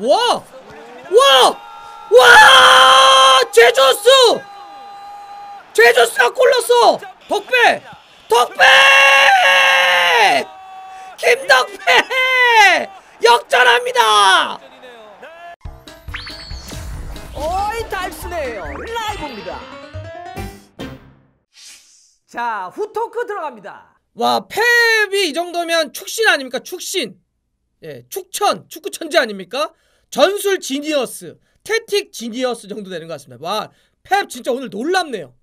와! 와! 와! 제주스! 제주스가 골랐어! 덕배! 덕배! 김덕배! 역전합니다! 어이 달스네요 라이브입니다 자 후토크 들어갑니다 와 펩이 이 정도면 축신 아닙니까 축신 예 축천 축구 천재 아닙니까 전술 지니어스, 테틱 지니어스 정도 되는 것 같습니다. 와, 펩 진짜 오늘 놀랍네요.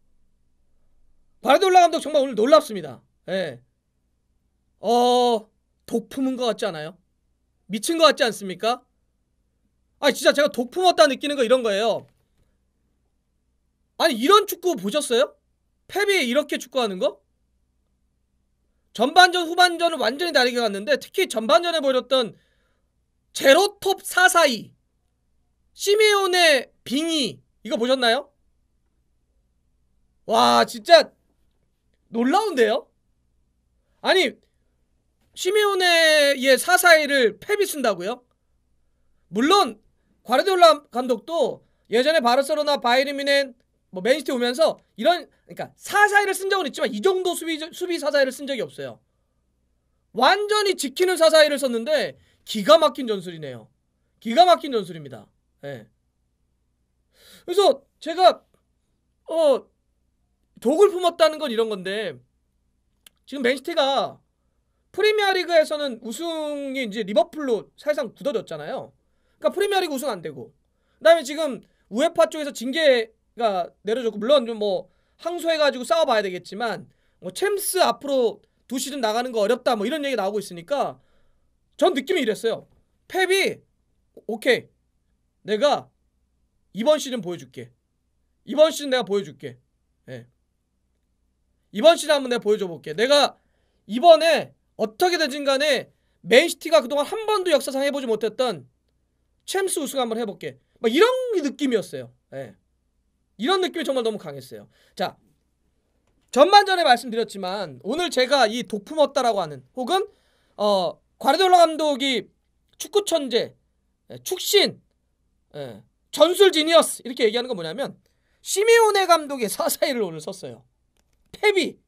바르돌라 감독 정말 오늘 놀랍습니다. 예. 어, 도품인것 같지 않아요? 미친 것 같지 않습니까? 아, 진짜 제가 도품 왔다 느끼는 거 이런 거예요. 아니, 이런 축구 보셨어요? 펩이 이렇게 축구하는 거? 전반전, 후반전은 완전히 다르게 갔는데 특히 전반전에 보였던 제로톱 442 시메온의 빙이 이거 보셨나요? 와 진짜 놀라운데요? 아니 시메온의 사사이를 패비 쓴다고요? 물론 과르디올라 감독도 예전에 바르셀로나 바이리미넨뭐 맨시티 오면서 이런 그러니까 사사이를 쓴 적은 있지만 이 정도 수비 수비 사사이를 쓴 적이 없어요. 완전히 지키는 사사이를 썼는데 기가 막힌 전술이네요. 기가 막힌 전술입니다. 예. 그래서 제가 어 독을 품었다는 건 이런 건데 지금 맨시티가 프리미어리그에서는 우승이 이제 리버풀로 사실상 굳어졌잖아요. 그러니까 프리미어리그 우승 안 되고 그다음에 지금 우에파 쪽에서 징계가 내려졌고 물론 좀 뭐 항소해가지고 싸워봐야 되겠지만 뭐 챔스 앞으로 두 시즌 나가는 거 어렵다 뭐 이런 얘기 나오고 있으니까 전 느낌이 이랬어요. 펩이 오케이. 내가 이번 시즌 보여줄게. 이번 시즌 내가 보여줄게. 네. 이번 시즌 한번 내가 보여줘 볼게. 내가 이번에 어떻게 되든 간에 맨시티가 그동안 한 번도 역사상 해보지 못했던 챔스 우승 한번 해볼게. 막 이런 느낌이었어요. 네. 이런 느낌이 정말 너무 강했어요. 자, 전반전에 말씀드렸지만 오늘 제가 이 도품 얻다라고 하는 혹은 어 과르졸라 감독이 축구 천재, 예, 축신, 예, 전술 지니어스 이렇게 얘기하는 건 뭐냐면 시메오네 감독의 사사이를 오늘 썼어요. 페비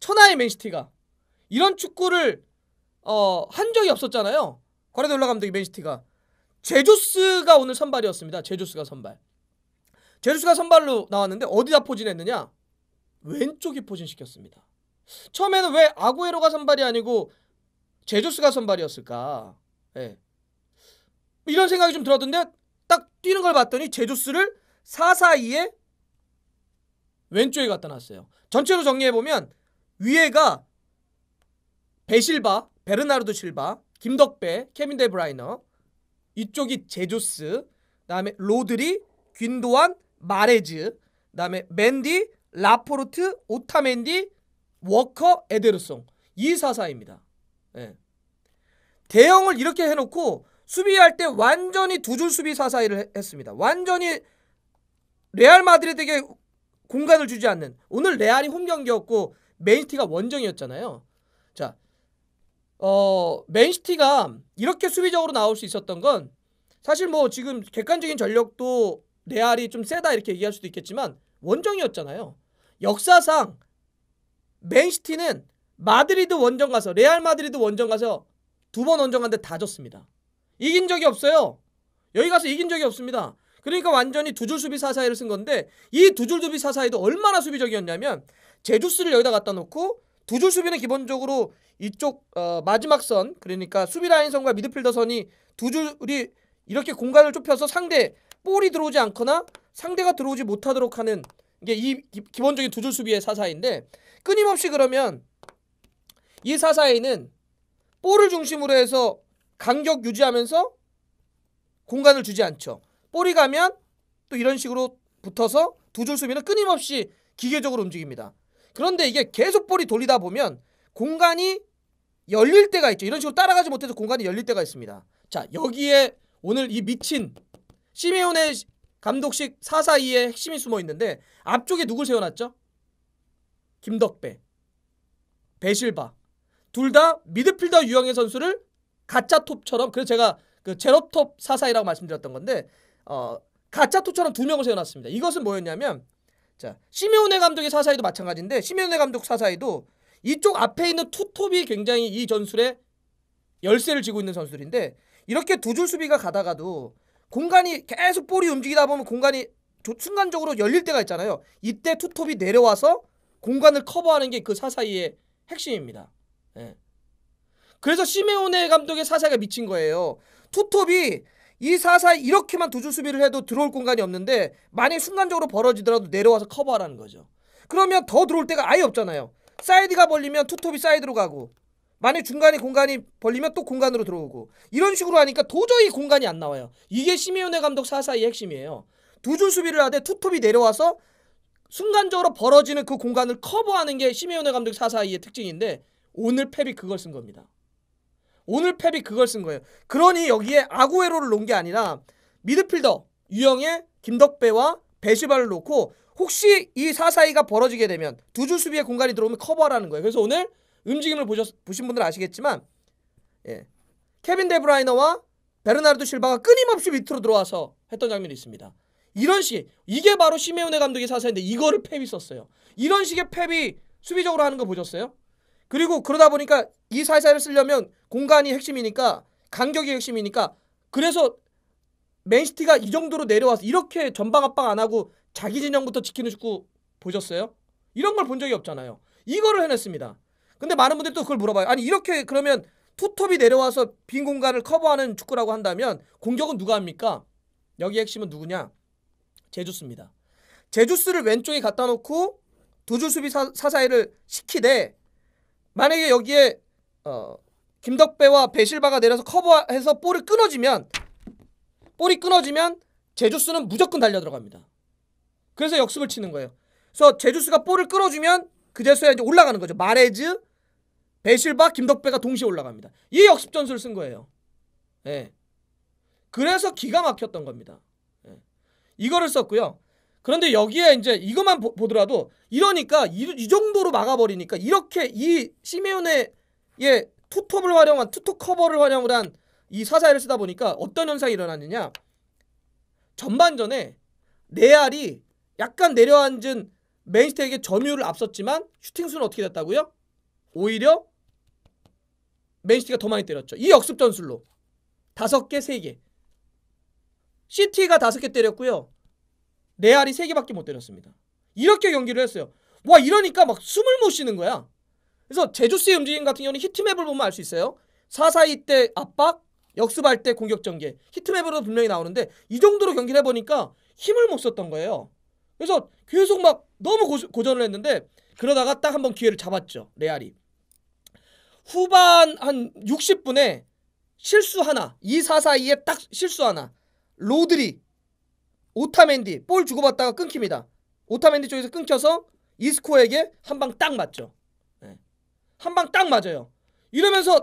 천하의 맨시티가 이런 축구를 어, 한 적이 없었잖아요. 과르졸라 감독이 맨시티가 제주스가 오늘 선발이었습니다. 제주스가 선발. 제주스가 선발로 나왔는데 어디다 포진했느냐? 왼쪽이 포진시켰습니다. 처음에는 왜 아구에로가 선발이 아니고 제조스가 선발이었을까? 예. 이런 생각이 좀 들었는데 딱 뛰는 걸 봤더니 제조스를 사사이에 왼쪽에 갖다 놨어요. 전체로 정리해 보면 위에가 베실바, 베르나르도 실바, 김덕배, 케빈 데브라이너 이쪽이 제조스, 그다음에 로드리, 귄도안 마레즈, 그다음에 맨디, 라포르트, 오타멘디, 워커, 에데르송 이 사사입니다. 예. 대형을 이렇게 해놓고 수비할 때 완전히 두 줄 수비 사사이를 해, 했습니다. 완전히 레알 마드리드에게 공간을 주지 않는 오늘 레알이 홈 경기였고 맨시티가 원정이었잖아요. 자, 어 맨시티가 이렇게 수비적으로 나올 수 있었던 건 사실 뭐 지금 객관적인 전력도 레알이 좀 세다 이렇게 얘기할 수도 있겠지만 원정이었잖아요. 역사상 맨시티는 마드리드 원정 가서 레알 마드리드 원정 가서 두 번 원정 갔는데 다 졌습니다. 이긴 적이 없어요. 여기 가서 이긴 적이 없습니다. 그러니까 완전히 두 줄 수비 사사이를 쓴 건데 이 두줄 수비 사사이도 얼마나 수비적이었냐면 제주스를 여기다 갖다 놓고 두 줄 수비는 기본적으로 이쪽 어, 마지막 선 그러니까 수비 라인 선과 미드필더 선이 두 줄이 이렇게 공간을 좁혀서 상대 볼이 들어오지 않거나 상대가 들어오지 못하도록 하는 이게 이 기본적인 두 줄 수비의 사사인데 끊임없이 그러면 이 사사이는 볼을 중심으로 해서 간격 유지하면서 공간을 주지 않죠. 볼이 가면 또 이런 식으로 붙어서 두 줄 수비는 끊임없이 기계적으로 움직입니다. 그런데 이게 계속 볼이 돌리다 보면 공간이 열릴 때가 있죠. 이런 식으로 따라가지 못해서 공간이 열릴 때가 있습니다. 자, 여기에 오늘 이 미친 시메온의 감독식 사사이의 핵심이 숨어 있는데 앞쪽에 누굴 세워놨죠? 김덕배, 배실바, 둘다 미드필더 유형의 선수를 가짜 톱처럼 그래서 제가 그제로톱 사사이라고 말씀드렸던 건데 어 가짜 톱처럼 두 명을 세워놨습니다. 이것은 뭐였냐면 자 시메오네 감독의 사사이도 마찬가지인데 시메오네 감독 사사이도 이쪽 앞에 있는 투톱이 굉장히 이 전술에 열쇠를 쥐고 있는 선수들인데 이렇게 두 줄 수비가 가다가도 공간이 계속 볼이 움직이다 보면 공간이 순간적으로 열릴 때가 있잖아요. 이때 투톱이 내려와서 공간을 커버하는 게 그 사사이의 핵심입니다. 예. 그래서 시메오네 감독의 사사가 미친 거예요. 투톱이 이 사사에 이렇게만 두 줄 수비를 해도 들어올 공간이 없는데 만약 순간적으로 벌어지더라도 내려와서 커버하라는 거죠. 그러면 더 들어올 데가 아예 없잖아요. 사이드가 벌리면 투톱이 사이드로 가고 만약 중간에 공간이 벌리면 또 공간으로 들어오고 이런 식으로 하니까 도저히 공간이 안 나와요. 이게 시메오네 감독 사사의 핵심이에요. 두 줄 수비를 하되 투톱이 내려와서 순간적으로 벌어지는 그 공간을 커버하는 게 시메오네 감독 사사이의 특징인데 오늘 펩이 그걸 쓴 겁니다. 오늘 펩이 그걸 쓴 거예요. 그러니 여기에 아구에로를 놓은 게 아니라 미드필더 유형의 김덕배와 배시발을 놓고 혹시 이 사사이가 벌어지게 되면 두 줄 수비의 공간이 들어오면 커버라는 거예요. 그래서 오늘 움직임을 보셨, 보신 분들은 아시겠지만 예. 케빈 데브라이너와 베르나르도 실바가 끊임없이 밑으로 들어와서 했던 장면이 있습니다. 이런 식 이게 바로 시메오네 감독이 사사인데 이거를 펩이 썼어요. 이런 식의 펩이 수비적으로 하는 거 보셨어요? 그리고 그러다 보니까 이사사살를 쓰려면 공간이 핵심이니까 간격이 핵심이니까 그래서 맨시티가 이 정도로 내려와서 이렇게 전방 압박 안 하고 자기 진영부터 지키는 축구 보셨어요? 이런 걸 본 적이 없잖아요. 이거를 해냈습니다. 근데 많은 분들이 또 그걸 물어봐요. 아니 이렇게 그러면 투톱이 내려와서 빈 공간을 커버하는 축구라고 한다면 공격은 누가 합니까? 여기 핵심은 누구냐? 제주스입니다. 제주스를 왼쪽에 갖다 놓고 두 줄 수비 사, 사이를 시키되 만약에 여기에 어, 김덕배와 배실바가 내려서 커버해서 볼을 끊어지면 볼이 끊어지면 제주스는 무조건 달려 들어갑니다. 그래서 역습을 치는 거예요. 그래서 제주스가 볼을 끊어주면 그제서야 이제 올라가는 거죠. 마레즈, 배실바, 김덕배가 동시에 올라갑니다. 이 역습 전술을 쓴 거예요. 예. 그래서 기가 막혔던 겁니다. 예. 이거를 썼고요. 그런데 여기에 이제 이것만 보, 더라도 이러니까 이, 이, 정도로 막아버리니까 이렇게 이 시메온의 투톱을 활용한 투톱 커버를 활용을 한 이 사사를 쓰다 보니까 어떤 현상이 일어났느냐 전반전에 네알이 약간 내려앉은 맨시티에게 점유율을 앞섰지만 슈팅 수는 어떻게 됐다고요? 오히려 맨시티가 더 많이 때렸죠. 이 역습 전술로 다섯 개, 세 개. 시티가 다섯 개 때렸고요. 레알이 3개밖에 못 때렸습니다. 이렇게 경기를 했어요. 와 이러니까 막 숨을 못 쉬는 거야. 그래서 제주스의 움직임 같은 경우는 히트맵을 보면 알 수 있어요. 4-4-2 때 압박, 역습할 때 공격 전개. 히트맵으로 분명히 나오는데 이 정도로 경기를 해보니까 힘을 못 썼던 거예요. 그래서 계속 막 너무 고, 전을 했는데 그러다가 딱 한번 기회를 잡았죠. 레알이. 후반 한 60분에 실수 하나, 2-4-4-2에 딱 실수 하나. 로드리 오타멘디 볼 주고받다가 끊깁니다. 오타멘디 쪽에서 끊겨서 이스코에게 한 방 딱 맞죠. 네. 한방 딱 맞아요. 이러면서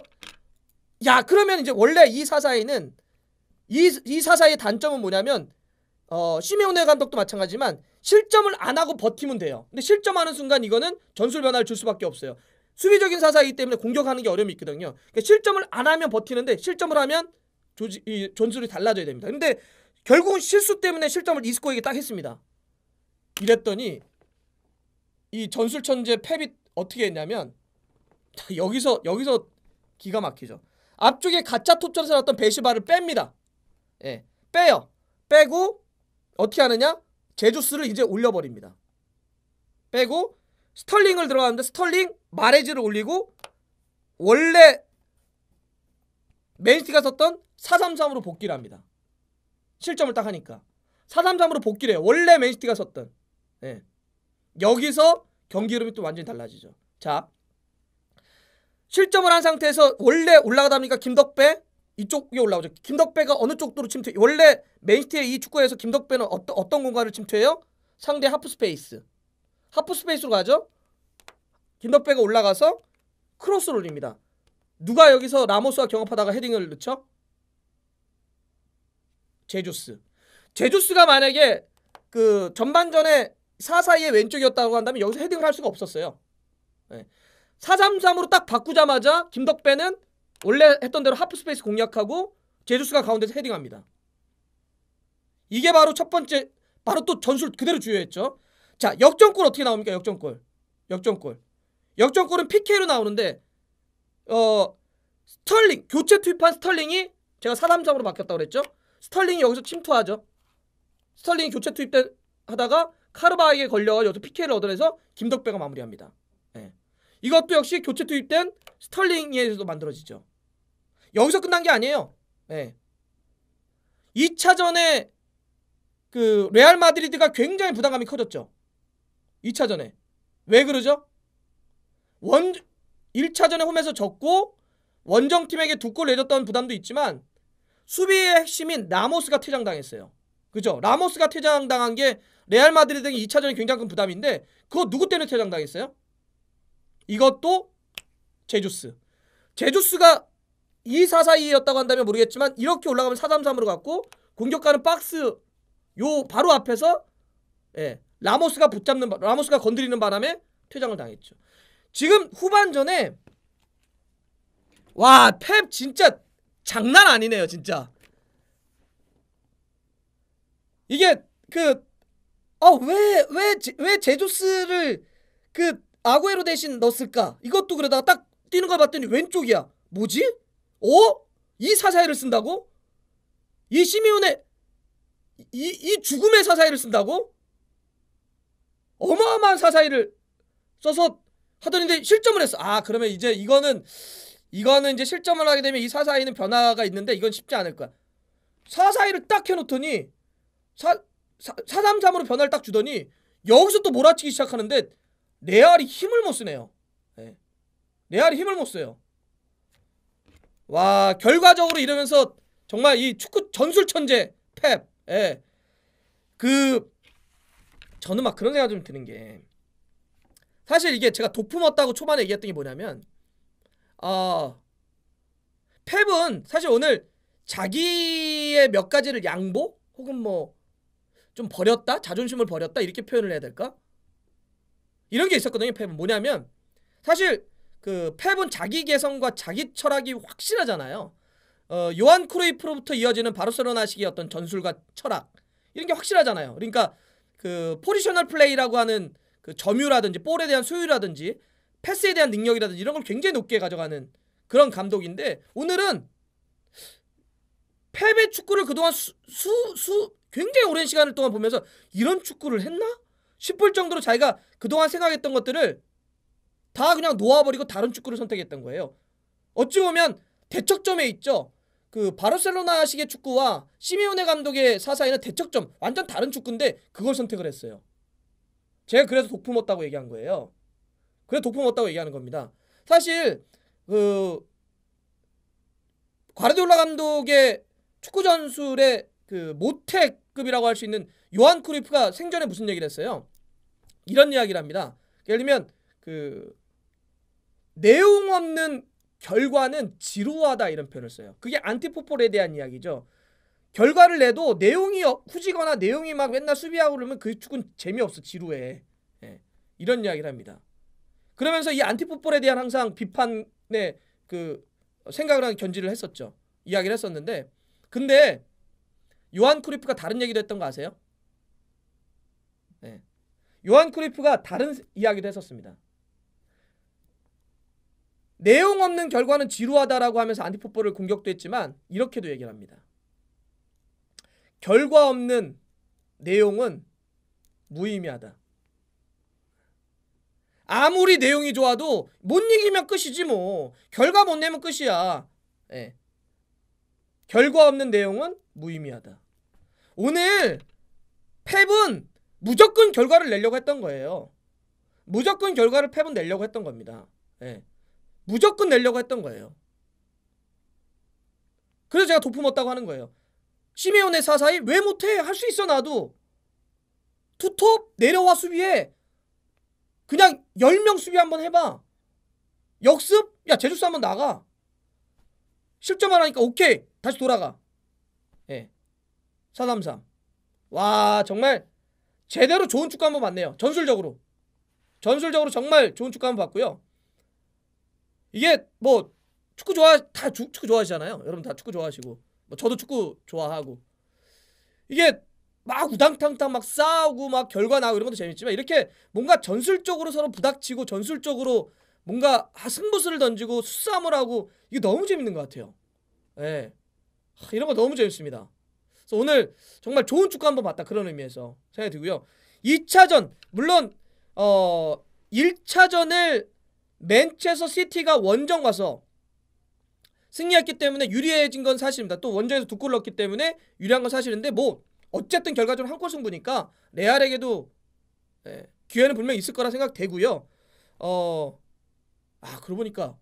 야 그러면 이제 원래 이 사사이는 이, 이 사사이의 단점은 뭐냐면 어, 시메오네 감독도 마찬가지지만 실점을 안 하고 버티면 돼요. 근데 실점하는 순간 이거는 전술 변화를 줄 수밖에 없어요. 수비적인 사사이기 때문에 공격하는 게 어려움이 있거든요. 그러니까 실점을 안 하면 버티는데 실점을 하면 조지, 이, 전술이 달라져야 됩니다. 근데 결국은 실수 때문에 실점을 이스코에게 딱 했습니다. 이랬더니 이 전술 천재 패이 어떻게 했냐면 여기서 여기서 기가 막히죠. 앞쪽에 가짜 톱전에서 났던 베시바를 뺍니다. 예. 빼요. 빼고 어떻게 하느냐? 제주스를 이제 올려버립니다. 빼고 스털링을 들어가는데 스털링 마레즈를 올리고 원래 맨시티가 썼던 433으로 복귀를 합니다. 실점을 딱 하니까 4-3-3으로 복귀를 해요. 원래 맨시티가 섰던 네. 여기서 경기 흐름이 또 완전히 달라지죠. 자 실점을 한 상태에서 원래 올라가다 보니까 김덕배 이쪽에 올라오죠. 김덕배가 어느 쪽으로 침투? 해 원래 맨시티의 이 축구에서 김덕배는 어떤 어떤 공간을 침투해요? 상대 하프 스페이스. 하프 스페이스로 가죠. 김덕배가 올라가서 크로스를 올립니다. 누가 여기서 라모스와 경합하다가 헤딩을 넣죠? 제주스. 제주스가 만약에 그 전반전에 4사이의 왼쪽이었다고 한다면 여기서 헤딩을 할 수가 없었어요. 네. 예. 4-3-3으로 딱 바꾸자마자 김덕배는 원래 했던 대로 하프스페이스 공략하고 제주스가 가운데서 헤딩합니다. 이게 바로 첫 번째 바로 또 전술 그대로 주요했죠. 자 역전골 어떻게 나옵니까? 역전골. 역전골. 역전골은 PK로 나오는데 어 스털링 교체 투입한 스털링이 제가 4-3-3으로 바뀌었다고 그랬죠. 스털링이 여기서 침투하죠. 스털링이 교체 투입하다가 카르바에게 걸려가 여기서 PK를 얻어내서 김덕배가 마무리합니다. 예. 이것도 역시 교체 투입된 스털링에 의해서 만들어지죠. 여기서 끝난 게 아니에요. 예. 2차전에 그 레알 마드리드가 굉장히 부담감이 커졌죠. 2차전에. 왜 그러죠? 원 1차전에 홈에서 졌고 원정팀에게 두 골 내줬던 부담도 있지만 수비의 핵심인 라모스가 퇴장당했어요. 그죠? 라모스가 퇴장당한 게 레알 마드리드 등 2차전이 굉장히 큰 부담인데 그거 누구 때문에 퇴장당했어요? 이것도 제주스. 제주스가 2442였다고 한다면 모르겠지만 이렇게 올라가면 433으로 갔고 공격가는 박스 요 바로 앞에서 예, 라모스가 붙잡는 라모스가 건드리는 바람에 퇴장을 당했죠. 지금 후반전에 와, 펩 진짜 장난 아니네요 진짜 이게 그어왜왜 왜 제조스를 그 아구에로 대신 넣었을까 이것도 그러다가 딱 뛰는 걸 봤더니 왼쪽이야 뭐지? 어? 이 사사이를 쓴다고? 이 시미온의 이, 이 죽음의 사사이를 쓴다고? 어마어마한 사사이를 써서 하더니 실점을 했어 아 그러면 이제 이거는 이거는 이제 실점을 하게 되면 이 사사이는 변화가 있는데 이건 쉽지 않을 거야. 사사이를 딱 해놓더니 사, 사, 433으로 변화를 딱 주더니 여기서 또 몰아치기 시작하는데 레알이 힘을 못 쓰네요. 네. 레알이 힘을 못 써요. 와 결과적으로 이러면서 정말 이 축구 전술 천재 펩. 예. 그 저는 막 그런 생각 좀 드는 게 사실 이게 제가 도품 얻다고 초반에 얘기했던 게 뭐냐면 어, 펩은 사실 오늘 자기의 몇 가지를 양보 혹은 뭐 좀 버렸다 자존심을 버렸다 이렇게 표현을 해야 될까 이런 게 있었거든요 펩은 뭐냐면 사실 그 펩은 자기 개성과 자기 철학이 확실하잖아요 어, 요한 크루이프로부터 이어지는 바르셀로나식의 어떤 전술과 철학 이런 게 확실하잖아요 그러니까 그 포지셔널 플레이라고 하는 그 점유라든지 볼에 대한 소유라든지 패스에 대한 능력이라든지 이런 걸 굉장히 높게 가져가는 그런 감독인데 오늘은 패배 축구를 그동안 수, 수, 수 굉장히 오랜 시간을 동안 보면서 이런 축구를 했나? 싶을 정도로 자기가 그동안 생각했던 것들을 다 그냥 놓아버리고 다른 축구를 선택했던 거예요. 어찌 보면 대척점에 있죠. 그 바르셀로나식의 축구와 시메오네 감독의 사사에는 대척점 완전 다른 축구인데 그걸 선택을 했어요. 제가 그래서 도품었다고 얘기한 거예요. 그래서 독포 먹었다고 얘기하는 겁니다. 사실 그 과르디올라 감독의 축구 전술의 그 모태급이라고 할 수 있는 요한 크루이프가 생전에 무슨 얘기를 했어요? 이런 이야기를 합니다. 예를 들면 그 내용 없는 결과는 지루하다 이런 표현을 써요. 그게 안티포폴에 대한 이야기죠. 결과를 내도 내용이 어, 후지거나 내용이 막 맨날 수비하고 그러면 그 축구는 재미없어 지루해. 예. 이런 이야기를 합니다. 그러면서 이 안티풋볼에 대한 항상 비판의 그 생각을 한 견지를 했었죠. 이야기를 했었는데 근데 요한 크리프가 다른 얘기도 했던 거 아세요? 네. 요한 크리프가 다른 이야기도 했었습니다. 내용 없는 결과는 지루하다라고 하면서 안티풋볼을 공격도 했지만 이렇게도 얘기를 합니다. 결과 없는 내용은 무의미하다. 아무리 내용이 좋아도 못 이기면 끝이지 뭐 결과 못 내면 끝이야 예. 결과 없는 내용은 무의미하다 오늘 팹은 무조건 결과를 내려고 했던 거예요 무조건 결과를 팹은 내려고 했던 겁니다 예. 무조건 내려고 했던 거예요 그래서 제가 도품었다고 하는 거예요 시메온의 사사이 왜 못해 할 수 있어 나도 투톱 내려와 수비해 그냥 10명 수비 한번 해봐. 역습? 야, 제주스 한번 나가. 실점만 하니까 오케이. 다시 돌아가. 예. 433. 와, 정말 제대로 좋은 축구 한번 봤네요. 전술적으로. 전술적으로 정말 좋은 축구 한번 봤고요. 이게 뭐 축구 좋아 다 주, 축구 좋아하시잖아요. 여러분 다 축구 좋아하시고 뭐 저도 축구 좋아하고 이게 막 우당탕탕 막 싸우고 막 결과 나오고 이런 것도 재밌지만 이렇게 뭔가 전술적으로 서로 부닥치고 전술적으로 뭔가 아, 승부수를 던지고 수싸움을 하고 이게 너무 재밌는 것 같아요. 예. 하, 이런 거 너무 재밌습니다. 그래서 오늘 정말 좋은 축구 한 번 봤다 그런 의미에서 생각이 들고요. 2차전 물론 어 1차전을 맨체스터 시티가 원정 가서 승리했기 때문에 유리해진 건 사실입니다. 또 원정에서 두 골 넣었기 때문에 유리한 건 사실인데 뭐 어쨌든 결과적으로 한골 승부니까 레알에게도 예, 기회는 분명히 있을 거라 생각되고요. 어, 아 그러고 보니까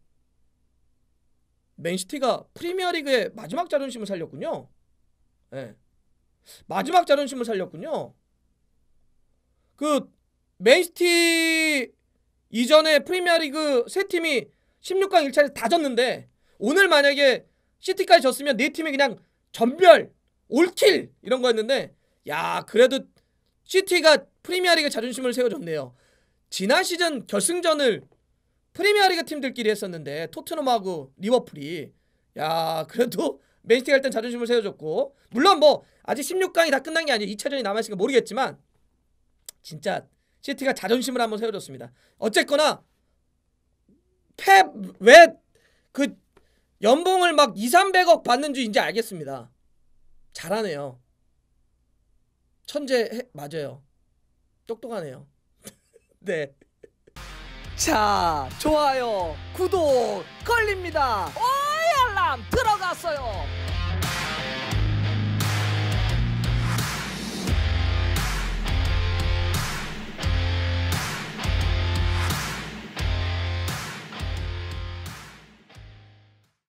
맨시티가 프리미어리그의 마지막 자존심을 살렸군요. 예. 마지막 자존심을 살렸군요. 그 맨시티 이전에 프리미어리그 세 팀이 16강 1차에서 다 졌는데 오늘 만약에 시티까지 졌으면 네 팀이 그냥 전별 올킬 이런 거였는데 야 그래도 시티가 프리미어리그 자존심을 세워줬네요. 지난 시즌 결승전을 프리미어리그 팀들끼리 했었는데 토트넘하고 리버풀이 야 그래도 맨시티가 일단 자존심을 세워줬고 물론 뭐 아직 16강이 다 끝난 게 아니에요. 2차전이 남아있으니까 모르겠지만 진짜 시티가 자존심을 한번 세워줬습니다. 어쨌거나 펩왜그 연봉을 막 2, 300억 받는 줄 이제 알겠습니다. 잘하네요. 천재 해, 맞아요. 똑똑하네요. 네. 자, 좋아요, 구독 걸립니다. 오이 알람 들어갔어요.